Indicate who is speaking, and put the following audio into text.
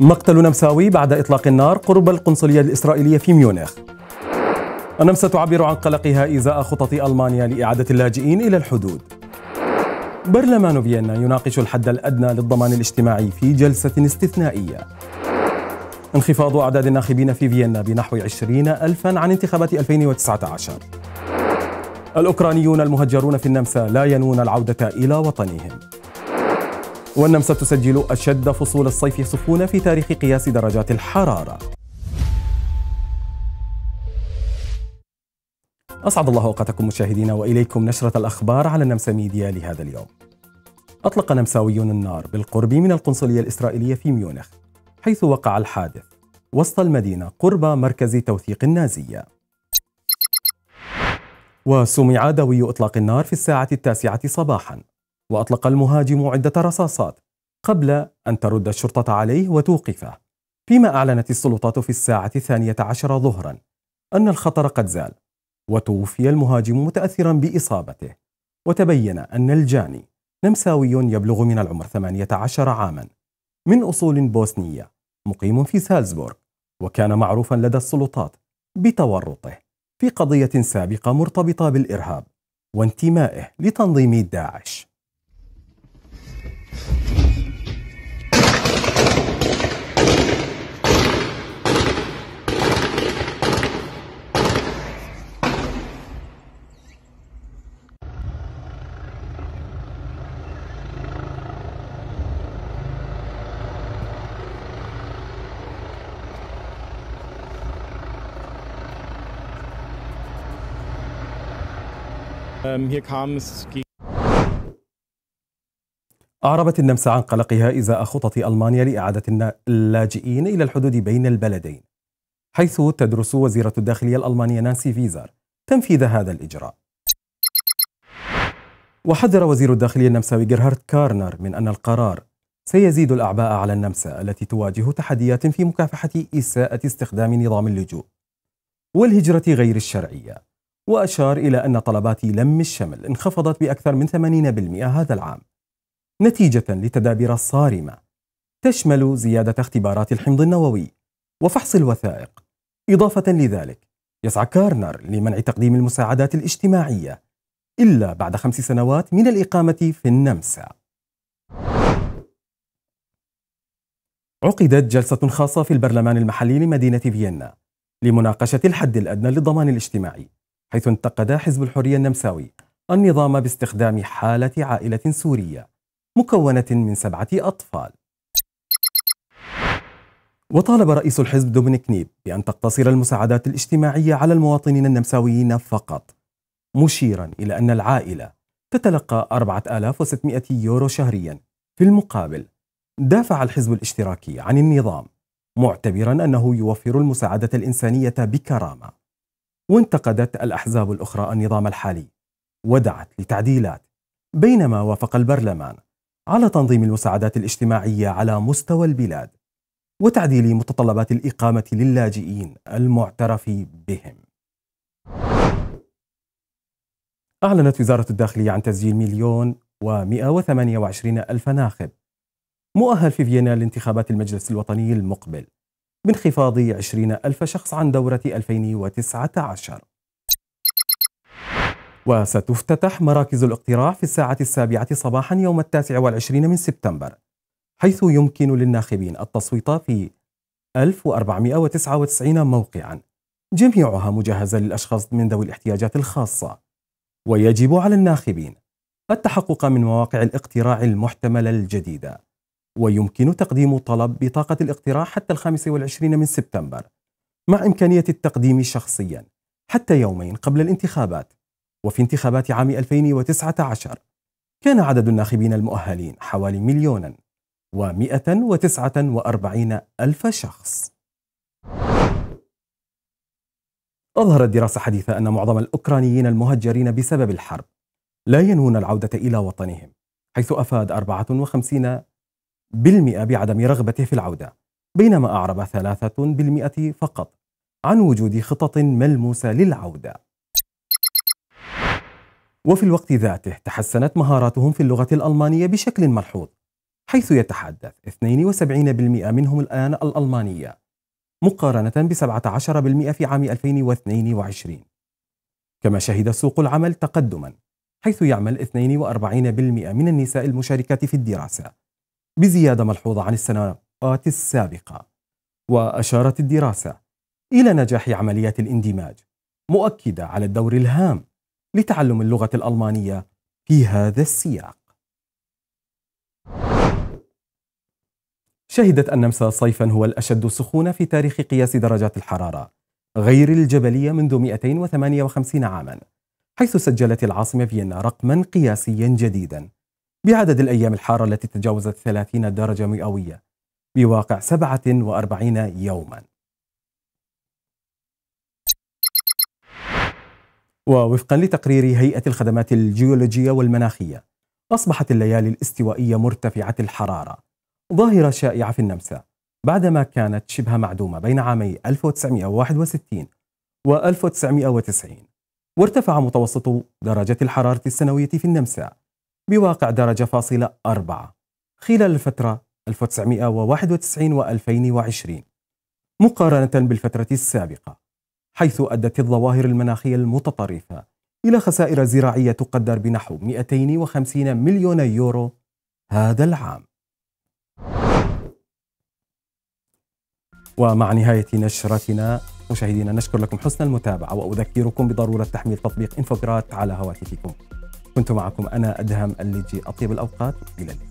Speaker 1: مقتل نمساوي بعد إطلاق النار قرب القنصلية الإسرائيلية في ميونخ النمسا تعبر عن قلقها إزاء خطط ألمانيا لإعادة اللاجئين إلى الحدود برلمان فيينا يناقش الحد الأدنى للضمان الاجتماعي في جلسة استثنائية انخفاض أعداد الناخبين في فيينا بنحو 20 ألفا عن انتخابات 2019 الأوكرانيون المهجرون في النمسا لا ينوون العودة إلى وطنهم والنمسا تسجل أشد فصول الصيف سخونة في تاريخ قياس درجات الحرارة أسعد الله أوقاتكم مشاهدينا وإليكم نشرة الأخبار على النمسا ميديا لهذا اليوم أطلق نمساويون النار بالقرب من القنصلية الإسرائيلية في ميونخ حيث وقع الحادث وسط المدينة قرب مركز توثيق النازية وسمع دوي إطلاق النار في الساعة التاسعة صباحاً وأطلق المهاجم عدة رصاصات قبل أن ترد الشرطة عليه وتوقفه فيما أعلنت السلطات في الساعة الثانية عشر ظهرا أن الخطر قد زال وتوفي المهاجم متأثرا بإصابته وتبين أن الجاني نمساوي يبلغ من العمر 18 عاما من أصول بوسنية مقيم في سالزبورغ وكان معروفا لدى السلطات بتورطه في قضية سابقة مرتبطة بالإرهاب وانتمائه لتنظيم داعش hier kam es gegen أعربت النمسا عن قلقها إزاء خطط ألمانيا لإعادة اللاجئين إلى الحدود بين البلدين حيث تدرس وزيرة الداخلية الألمانية نانسي فيزار تنفيذ هذا الإجراء وحذر وزير الداخلية النمساوي جيرهارد كارنر من أن القرار سيزيد الأعباء على النمسا التي تواجه تحديات في مكافحة إساءة استخدام نظام اللجوء والهجرة غير الشرعية وأشار إلى أن طلبات لم الشمل انخفضت بأكثر من 80% هذا العام نتيجة لتدابير صارمة تشمل زيادة اختبارات الحمض النووي وفحص الوثائق إضافة لذلك يسعى كارنر لمنع تقديم المساعدات الاجتماعية إلا بعد خمس سنوات من الإقامة في النمسا عقدت جلسة خاصة في البرلمان المحلي لمدينة فيينا لمناقشة الحد الأدنى للضمان الاجتماعي حيث انتقد حزب الحرية النمساوي النظام باستخدام حالة عائلة سورية مكونة من سبعة أطفال وطالب رئيس الحزب دومينيك نيب بأن تقتصر المساعدات الاجتماعية على المواطنين النمساويين فقط مشيرا إلى أن العائلة تتلقى 4600 يورو شهريا في المقابل دافع الحزب الاشتراكي عن النظام معتبرا أنه يوفر المساعدة الإنسانية بكرامة وانتقدت الأحزاب الأخرى النظام الحالي ودعت لتعديلات بينما وافق البرلمان على تنظيم المساعدات الاجتماعية على مستوى البلاد وتعديل متطلبات الإقامة للاجئين المعترف بهم أعلنت وزارة الداخلية عن تسجيل مليون و128 ألف ناخب مؤهل في فيينا لانتخابات المجلس الوطني المقبل بانخفاض 20 ألف شخص عن دورة 2019 وستفتتح مراكز الاقتراع في الساعة السابعة صباحا يوم التاسع والعشرين من سبتمبر حيث يمكن للناخبين التصويت في 1499 موقعا جميعها مجهزة للأشخاص من ذوي الاحتياجات الخاصة ويجب على الناخبين التحقق من مواقع الاقتراع المحتملة الجديدة ويمكن تقديم طلب بطاقة الاقتراح حتى الخامس والعشرين من سبتمبر مع إمكانية التقديم شخصيا حتى يومين قبل الانتخابات وفي انتخابات عام 2019 كان عدد الناخبين المؤهلين حوالي مليونا و وتسعة وأربعين ألف شخص أظهرت دراسة حديثة أن معظم الأوكرانيين المهجرين بسبب الحرب لا ينوون العودة إلى وطنهم حيث أفاد 54 بالمئة بعدم رغبته في العودة بينما أعرب ثلاثة بالمئة فقط عن وجود خطط ملموسة للعودة وفي الوقت ذاته تحسنت مهاراتهم في اللغة الألمانية بشكل ملحوظ حيث يتحدث 72% منهم الآن الألمانية مقارنة ب 17% في عام 2022 كما شهد سوق العمل تقدما حيث يعمل 42% من النساء المشاركات في الدراسة بزيادة ملحوظة عن السنوات السابقة وأشارت الدراسة إلى نجاح عمليات الاندماج مؤكدة على الدور الهام لتعلم اللغة الألمانية في هذا السياق شهدت النمسا صيفا هو الأشد سخونة في تاريخ قياس درجات الحرارة غير الجبلية منذ 258 عاما حيث سجلت العاصمة فيينا رقما قياسيا جديدا بعدد الأيام الحارة التي تجاوزت 30 درجة مئوية بواقع 47 يوما ووفقا لتقرير هيئة الخدمات الجيولوجية والمناخية أصبحت الليالي الاستوائية مرتفعة الحرارة ظاهرة شائعة في النمسا بعدما كانت شبه معدومة بين عامي 1961 و 1990 وارتفع متوسط درجة الحرارة السنوية في النمسا بواقع درجة فاصلة أربعة خلال الفترة 1991 و 2020 مقارنة بالفترة السابقة حيث أدت الظواهر المناخية المتطرفة إلى خسائر زراعية تقدر بنحو 250 مليون يورو هذا العام ومع نهاية نشرتنا مشاهدينا نشكر لكم حسن المتابعة وأذكركم بضرورة تحميل تطبيق إنفوغرات على هواتفكم كنت معكم أنا أدهم الليجي أطيب الأوقات إلى اللقاء